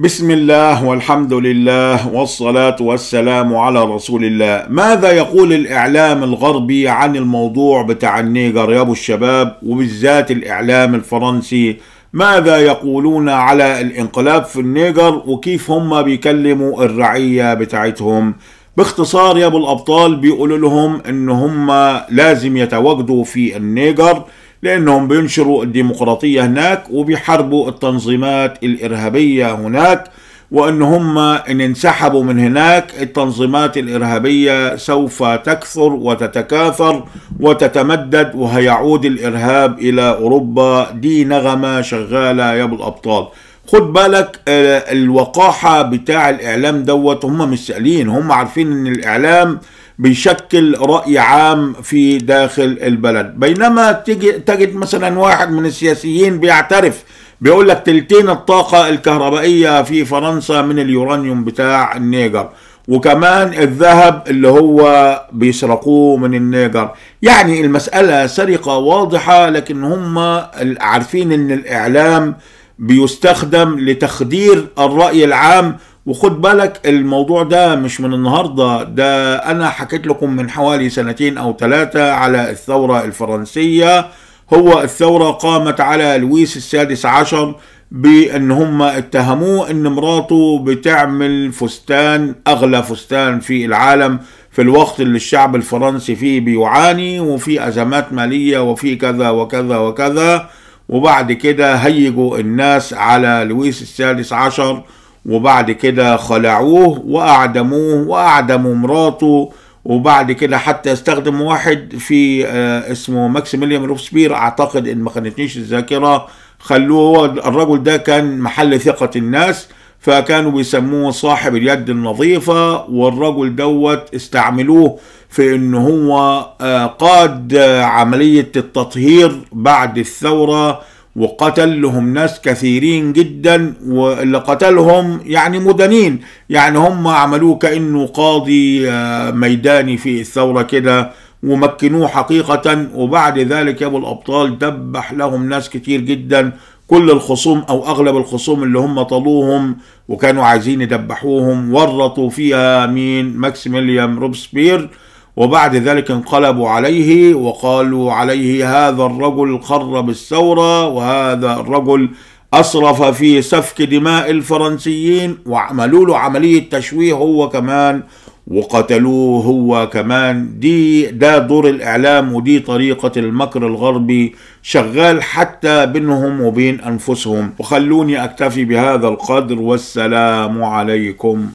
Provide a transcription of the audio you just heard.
بسم الله والحمد لله والصلاة والسلام على رسول الله ماذا يقول الإعلام الغربي عن الموضوع بتاع النيجر يا أبو الشباب وبالذات الإعلام الفرنسي ماذا يقولون على الانقلاب في النيجر وكيف هم بيكلموا الرعية بتاعتهم باختصار يا أبو الأبطال بيقولوا لهم إن هم لازم يتواجدوا في النيجر لأنهم بينشروا الديمقراطية هناك وبيحاربوا التنظيمات الإرهابية هناك وأن هم إن انسحبوا من هناك التنظيمات الإرهابية سوف تكثر وتتكاثر وتتمدد وهيعود الإرهاب إلى أوروبا دي نغمة شغالة يا أبو الأبطال خد بالك آه، الوقاحة بتاع الإعلام دوت هم مش سألين هم عارفين إن الإعلام بيشكل رأي عام في داخل البلد بينما تجد مثلا واحد من السياسيين بيعترف بيقول لك تلتين الطاقة الكهربائية في فرنسا من اليورانيوم بتاع النيجر وكمان الذهب اللي هو بيسرقوه من النيجر يعني المسألة سرقة واضحة لكن هم عارفين ان الإعلام آه بيستخدم لتخدير الرأي العام وخد بالك الموضوع ده مش من النهاردة ده أنا حكيت لكم من حوالي سنتين أو ثلاثة على الثورة الفرنسية هو الثورة قامت على لويس السادس عشر بأن هم اتهموه أن مراته بتعمل فستان أغلى فستان في العالم في الوقت اللي الشعب الفرنسي فيه بيعاني وفي أزمات مالية وفي كذا وكذا وكذا وبعد كده هيجوا الناس على لويس السادس عشر وبعد كده خلعوه وأعدموه وأعدموا مراته وبعد كده حتى استخدم واحد في آه، اسمه ماكسيميليان روبسبير اعتقد ان ما خانتنيش الذاكره خلوه الرجل ده كان محل ثقه الناس فكانوا بيسموه صاحب اليد النظيفة والرجل دوت استعملوه في ان هو آه، قاد آه، عملية التطهير بعد الثورة وقتل لهم ناس كثيرين جدا واللي قتلهم يعني مدنين يعني هم عملوه كأنه قاضي آه، ميداني في الثورة كده ومكنوه حقيقة وبعد ذلك يا أبو الأبطال دبح لهم ناس كتير جدا كل الخصوم أو أغلب الخصوم اللي هم طالوهم وكانوا عايزين يدبحوهم ورطوا فيها مين ماكسيميليان روبسبير وبعد ذلك انقلبوا عليه وقالوا عليه هذا الرجل خرب الثورة وهذا الرجل أسرف في سفك دماء الفرنسيين وعملوا له عملية تشويه هو كمان وقتلوه هو كمان دي ده دور الإعلام ودي طريقة المكر الغربي شغال حتى بينهم وبين أنفسهم وخلوني أكتفي بهذا القدر والسلام عليكم